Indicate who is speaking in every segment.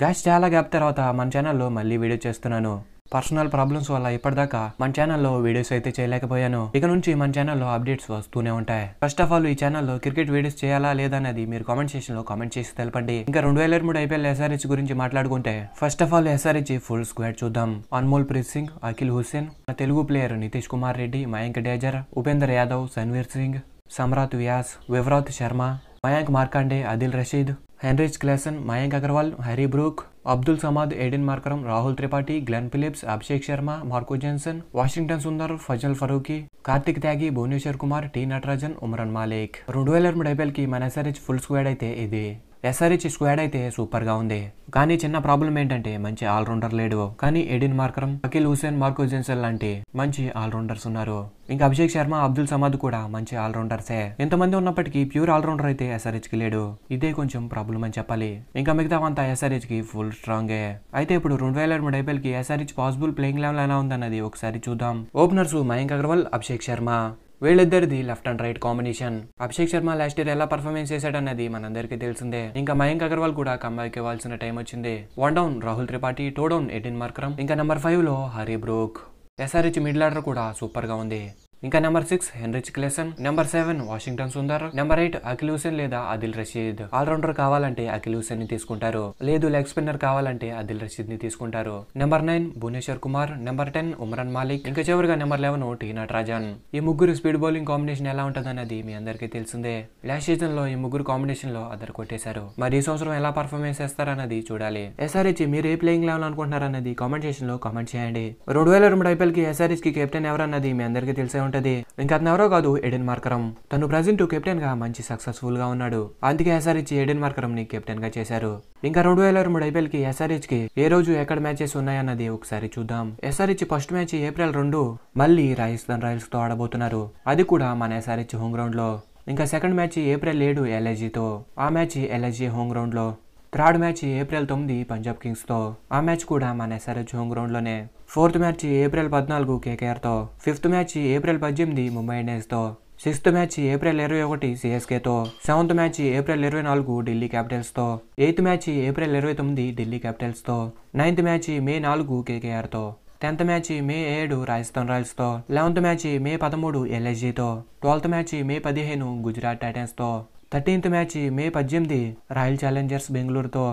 Speaker 1: gas చాలా gap తర్వాత మన ఛానల్లో మళ్ళీ వీడియో చేస్తున్నాను పర్సనల్ ప్రాబ్లమ్స్ వల్ల ఇప్పటిదాకా మన ఛానల్లో వీడియోస్ అయితే చేయలేకపోయాను ఇక నుంచి మన ఛానల్లో అప్డేట్స్ వస్తూనే ఉంటాయి ఫస్ట్ ఆఫ్ ఆల్ ఈ ఛానల్లో క్రికెట్ వీడియోస్ చేయాలా లేదనేది మీరు కామెంట్ సెక్షన్ లో కామెంట్ చేసి తెలపండి ఇంకా రెండు వేల మూడు ఐపీఎల్ ఎస్ఆర్హెచ్ గురించి మాట్లాడుకుంటే first of all SRH full squad చూద్దాం Anmolpreet Singh Akeal Hosein Telugu player Nitish Kumar Reddy Mayank Dagar Upendra Yadav Sanvir Singh Samarth Vyas Vivrant Sharma Mayank Markande Adil Rashid Heinrich Klaasen Mayank Agarwal Harry Brook Abdul Samad Aiden Markram Rahul Tripathi Glenn Phillips Abhishek Sharma Marco Jansen Washington Sundar Fazal Farooqi Kartik Tyagi Bhuvneshwar Kumar T Natarajan Umran Malik రెండు వేల ఇరవై డైపీఎల్కి फुल ఎస్ఆర్హెచ్ ఎస్ఆర్హెచ్ స్క్వాడ్ అయితే సూపర్గా ఉంది కానీ చిన్న ప్రాబ్లం ఏంటంటే మంచి ఆల్రౌండర్ లేడు కానీ Aiden Markram Akeal Hosein Marco Jansen లాంటి మంచి ఆల్రౌండర్స్ ఉన్నారు ఇంకా అభిషేక్ శర్మ అబ్దుల్ సమాద్ కూడా మంచి ఆల్రౌండర్సే ఎంతమంది ఉన్నప్పటికీ ప్యూర్ ఆల్రౌండర్ అయితే ఎస్ఆర్హెచ్ కి లేడు ఇదే కొంచెం ప్రాబ్లం అని చెప్పాలి ఇంకా మిగతా అంతా ఎస్ఆర్హెచ్ కి ఫుల్ స్ట్రాంగ్ అయితే ఇప్పుడు రెండు వేల మూడు ఐపీఎల్ కి ఎస్ఆర్హెచ్ పాసిబుల్ ప్లేయింగ్ లెవెల్ ఎలా ఉందన్నది ఒకసారి చూద్దాం ఓపెనర్స్ మయాంక్ అగర్వాల్ అభిషేక్ శర్మ వీళ్ళిద్దరిది left and right combination Abhishek Sharma last year ఎలా పర్ఫార్మెన్స్ చేశాడన్నది మనందరికీ తెలిసిందే ఇంకా మయాంక్ అగర్వాల్ కూడా కంబాక్ ఇవ్వాల్సిన టైం వచ్చింది one down Rahul Tripathi two down Aiden Markram ఇంకా నెంబర్ ఫైవ్ లో Harry Brook SRH middle order కూడా సూపర్ గా ఉంది ఇంకా number six Heinrich Klaasen number seven Washington Sundar number eight Akeal Hosein లేదా అదిల్ రషీద్ ఆల్రౌండర్ కావాలంటే అఖిల్ హుసేన్ ని తీసుకుంటారు లేదు లెగ్ స్పిన్నర్ కావాలంటే అదిల్ రషీద్ ని తీసుకుంటారు number nine Bhuvneshwar Kumar number ten Umran Malik ఇంకా చివరిగా నెంబర్ లెవెన్ టీ నటరాజన్ ఈ ముగ్గురు స్పీడ్ బౌలింగ్ కాంబినేషన్ ఎలా అనేది మీ అందరికీ తెలిసిందే లాస్ట్ సీజన్ లో ఈ ముగ్గురు కాంబినేషన్ లో అదర్ కొట్టేశారు మరి ఈ సంవత్సరం ఎలా పర్ఫార్మెన్స్ చేస్తారన్నది చూడాలి ఎస్ఆర్హెచ్ మీరు ఏ ప్లేయింగ్ లెవెల్ అనేది కామెంట్ సెక్షన్ లో కామెంట్ చేయండి రెండు వేల రెండు ఐపీఎల్ కి ఎస్ఆర్హెచ్ కి కెప్టెన్ ఎవరన్నది మీ అందరికీ తెలిసే ఉంటది ఇంకా అతను ఎవరో కాదు ఎడెన్ మార్కరం తను ప్రజెంట్ కెప్టెన్ గా మంచి సక్సెస్ఫుల్ గా ఉన్నాడు అందుకే ఎస్ఆర్హెచ్ ఎడెన్ మార్కరం ని కెప్టెన్ గా చేశారు ఇంకా రెండు వేల మూడు ఐపీఎల్ కి ఎస్ఆర్హెచ్ కి ఏ రోజు ఎక్కడ మ్యాచెస్ ఉన్నాయన్నది ఒకసారి చూద్దాం ఎస్ఆర్హెచ్ ఫస్ట్ మ్యాచ్ ఏప్రిల్ రెండు మళ్ళీ రాజస్థాన్ రాయల్స్ తో ఆడబోతున్నారు అది కూడా మన ఎస్ఆర్హెచ్ హోమ్ గ్రౌండ్ లో ఇంకా సెకండ్ మ్యాచ్ ఏప్రిల్ ఏడు ఎల్ఐజీతో ఆ మ్యాచ్ ఎల్ఐజీ హోమ్ లో థర్డ్ మ్యాచ్ ఏప్రిల్ తొమ్మిది పంజాబ్ కింగ్స్తో ఆ మ్యాచ్ కూడా మన ఎస్ఆర్హెచ్ హోమ్ గ్రౌండ్లోనే ఫోర్త్ మ్యాచ్ ఏప్రిల్ పద్నాలుగు కేకేఆర్తో ఫిఫ్త్ మ్యాచ్ ఏప్రిల్ పద్దెనిమిది ముంబై ఇండియన్స్తో సిక్స్త్ మ్యాచ్ ఏప్రిల్ ఇరవై ఒకటి సిఎస్కేతో సెవెంత్ మ్యాచ్ ఏప్రిల్ ఇరవై నాలుగు ఢిల్లీ క్యాపిటల్స్తో ఎయిత్ మ్యాచ్ ఏప్రిల్ ఇరవై తొమ్మిది ఢిల్లీ క్యాపిటల్స్తో నైన్త్ మ్యాచ్ మే నాలుగు కేకేఆర్తో టెన్త్ మ్యాచ్ మే ఏడు రాజస్థాన్ రాయల్స్తో లెవెన్త్ మ్యాచ్ మే పదమూడు ఎల్ఎస్జీతో ట్వెల్త్ మ్యాచ్ మే పదిహేను గుజరాత్ టైటన్స్తో థర్టీన్త్ మ్యాచ్ మే పద్దెనిమిది రాయల్ ఛాలెంజర్స్ బెంగళూరుతో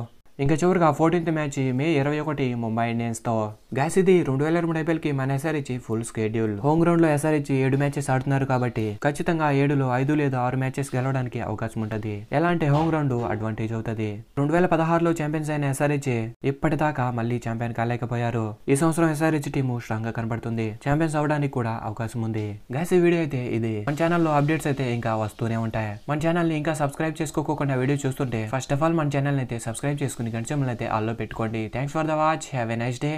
Speaker 1: ఇంకా చివరిగా ఫోర్టీన్త్ మ్యాచ్ మే ఇరవై ఒకటి ముంబై ఇండియన్స్తో గ్యాస్ ఇది రెండు వేల ఇరవై ఐపీఎల్కి మన SRH full schedule home ground లో ఎస్ఆర్హెచ్ ఏడు మ్యాచెస్ ఆడుతున్నారు కాబట్టి ఖచ్చితంగా ఏడులో ఐదు లేదా ఆరు మ్యాచెస్ గెలవడానికి అవకాశం ఉంటుంది ఎలా అంటే హోమ్ గ్రౌండ్ అడ్వాంటేజ్ అవుతుంది రెండు వేల పదహారులో ఛాంపియన్స్ అయిన ఎస్ఆర్హెచ్ ఇప్పటిదాకా మళ్ళీ ఛాంపియన్ కాలేకపోయారు ఈ సంవత్సరం ఎస్ఆర్హెచ్ టీము స్ట్రాంగ్ గా కనబడుతుంది ఛాంపియన్స్ అవడానికి కూడా అవకాశం ఉంది గ్యాస్ వీడియో అయితే ఇది మన ఛానల్లో అప్డేట్స్ అయితే ఇంకా వస్తూనే ఉంటాయి మన ఛానల్ ని ఇంకా సబ్స్క్రైబ్ చేసుకోకుండా వీడియో చూస్తుంటే ఫస్ట్ ఆఫ్ ఆల్ మన ఛానల్ అయితే సబ్స్క్రైబ్ చేసుకుని కొన్ని గంటలు అయితే ఆల్లో పెట్టుకోండి thanks for the watch have a nice day